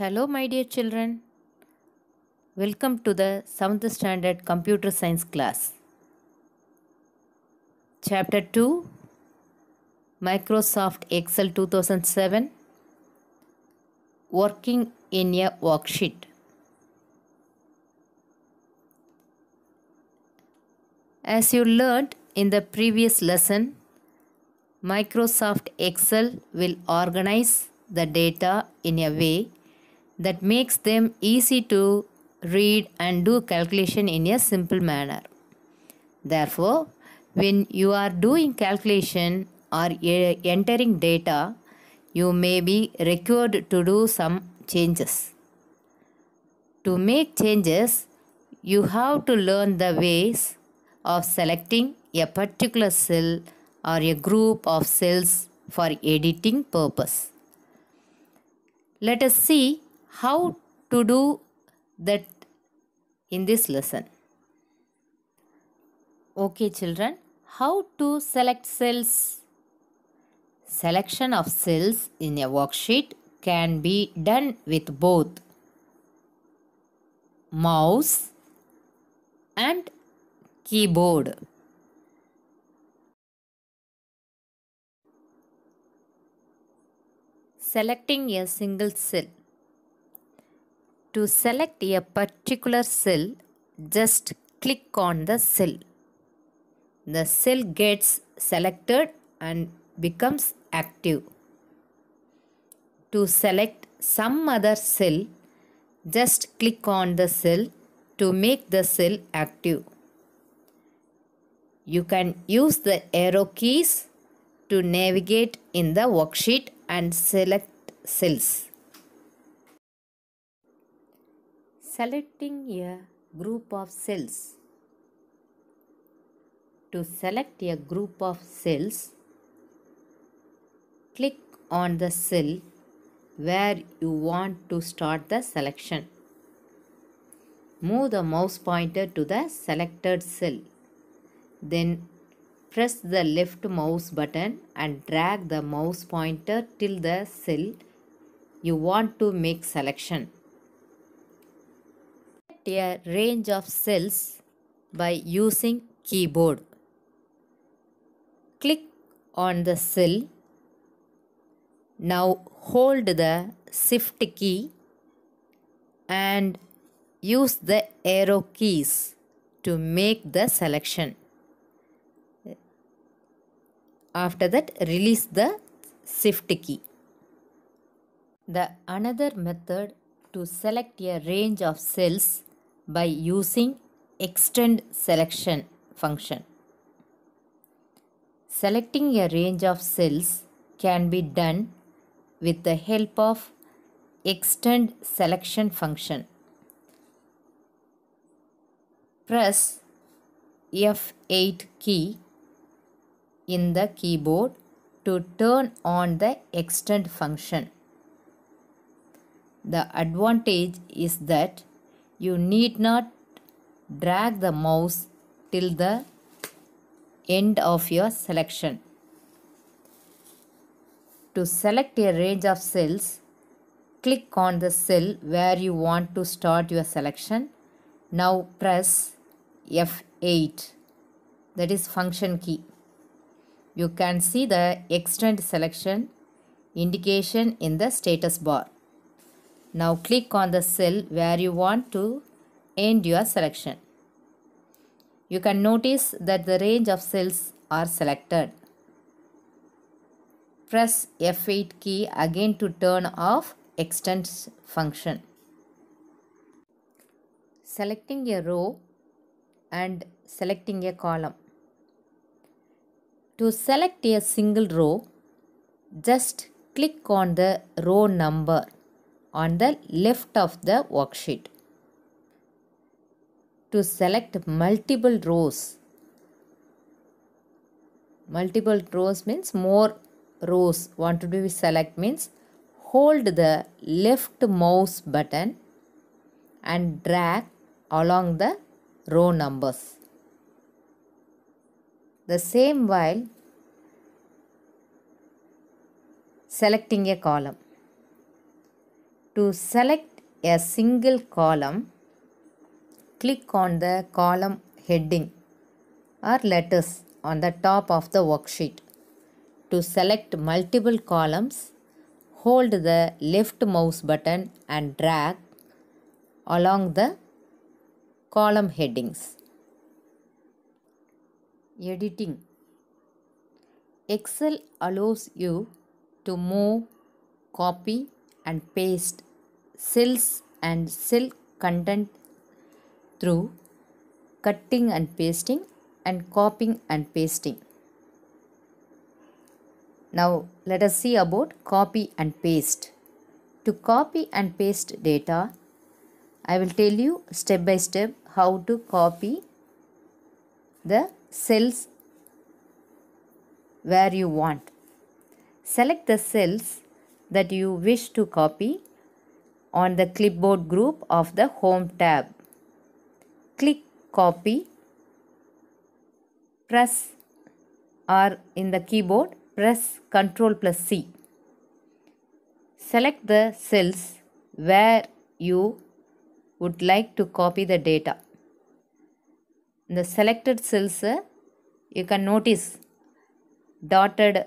Hello my dear children. Welcome to the 7th standard computer science class. Chapter 2 Microsoft Excel 2007 Working in a worksheet. As you learned in the previous lesson, Microsoft Excel will organize the data in a way that makes them easy to read and do calculation in a simple manner. Therefore, when you are doing calculation or entering data, you may be required to do some changes. To make changes, you have to learn the ways of selecting a particular cell or a group of cells for editing purpose. Let us see how to do that in this lesson. Okay children, how to select cells? Selection of cells in a worksheet can be done with both mouse and keyboard. Selecting a single cell to select a particular cell, just click on the cell. The cell gets selected and becomes active. To select some other cell, just click on the cell to make the cell active. You can use the arrow keys to navigate in the worksheet and select cells. selecting a group of cells. To select a group of cells, click on the cell where you want to start the selection. Move the mouse pointer to the selected cell. Then press the left mouse button and drag the mouse pointer till the cell you want to make selection a range of cells by using keyboard. Click on the cell. Now hold the shift key and use the arrow keys to make the selection. After that release the shift key. The another method to select a range of cells by using extend selection function. Selecting a range of cells can be done with the help of extend selection function. Press F8 key in the keyboard to turn on the extend function. The advantage is that you need not drag the mouse till the end of your selection. To select a range of cells, click on the cell where you want to start your selection. Now press F8 that is function key. You can see the extent selection indication in the status bar. Now click on the cell where you want to end your selection. You can notice that the range of cells are selected. Press F8 key again to turn off extend function. Selecting a row and selecting a column. To select a single row, just click on the row number on the left of the worksheet. To select multiple rows, multiple rows means more rows want to be select means hold the left mouse button and drag along the row numbers. The same while selecting a column. To select a single column, click on the column heading or letters on the top of the worksheet. To select multiple columns, hold the left mouse button and drag along the column headings. Editing Excel allows you to move, copy, and paste cells and cell content through cutting and pasting and copying and pasting. Now let us see about copy and paste. To copy and paste data, I will tell you step by step how to copy the cells where you want. Select the cells that you wish to copy on the clipboard group of the Home tab. Click Copy. Press or in the keyboard, press Ctrl plus C. Select the cells where you would like to copy the data. In the selected cells, uh, you can notice dotted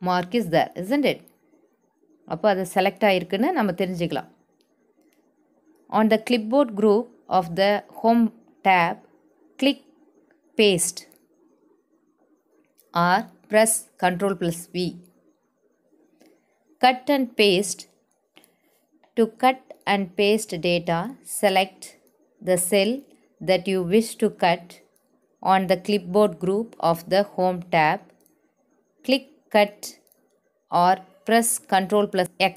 mark is there, isn't it? அப்போ அது select ஆகிருக்குன்னு நம்ம தெரிஞ்சுக்கலாம் on the clipboard group of the home tab click paste or press control plus V cut and paste to cut and paste data select the cell that you wish to cut on the clipboard group of the Home tab. Click Cut or Press Ctrl plus X.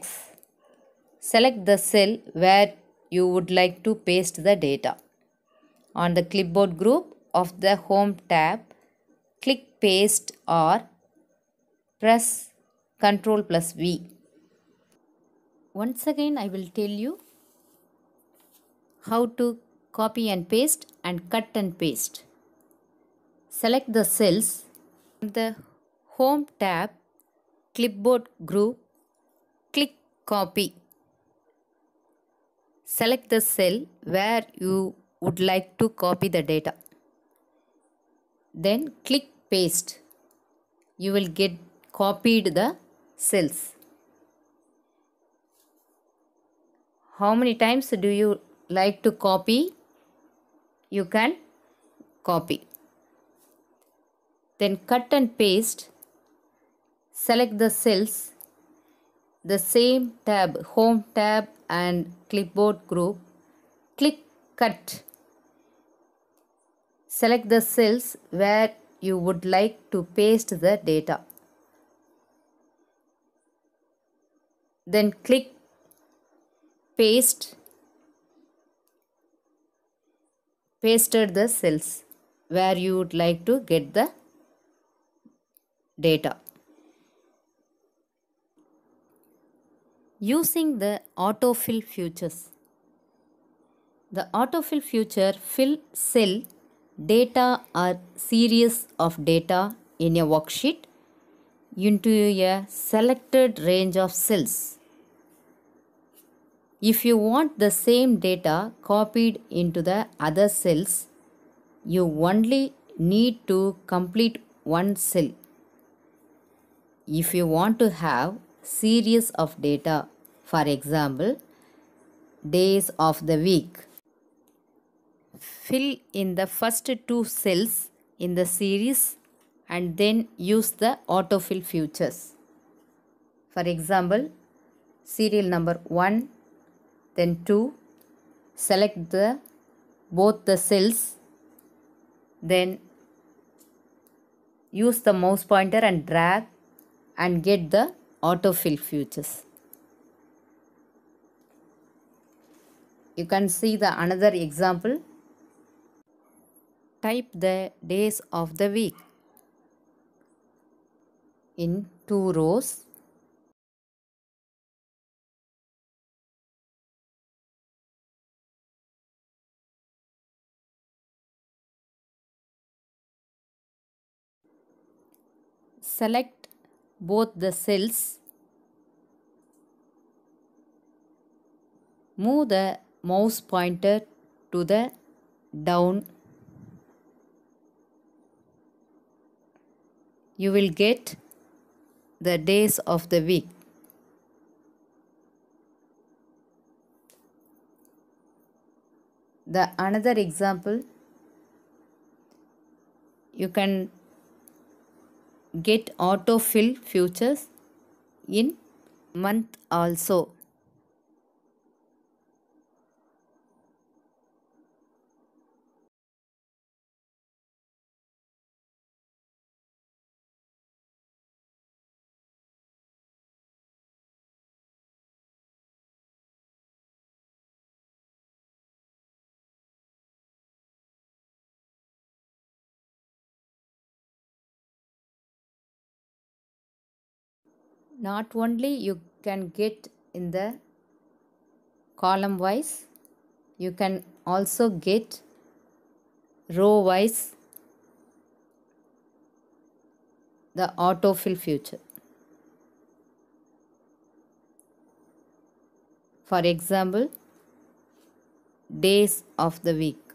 Select the cell where you would like to paste the data. On the clipboard group of the Home tab, click Paste or press Ctrl plus V. Once again, I will tell you how to copy and paste and cut and paste. Select the cells. The Home tab, clipboard group, click copy. Select the cell where you would like to copy the data. Then click paste. You will get copied the cells. How many times do you like to copy? You can copy. Then cut and paste select the cells, the same tab, Home tab and Clipboard group. Click Cut. Select the cells where you would like to paste the data. Then click Paste. Pasted the cells where you would like to get the data. Using the autofill features. The autofill feature fill cell data or series of data in a worksheet into a selected range of cells. If you want the same data copied into the other cells, you only need to complete one cell. If you want to have series of data. For example, days of the week. Fill in the first two cells in the series and then use the autofill features. For example, serial number 1, then 2. Select the both the cells. Then use the mouse pointer and drag and get the autofill futures. You can see the another example. Type the days of the week in two rows. Select both the cells. Move the mouse pointer to the down. You will get the days of the week. The another example you can get autofill futures in month also. not only you can get in the column wise you can also get row wise the autofill feature. For example, days of the week.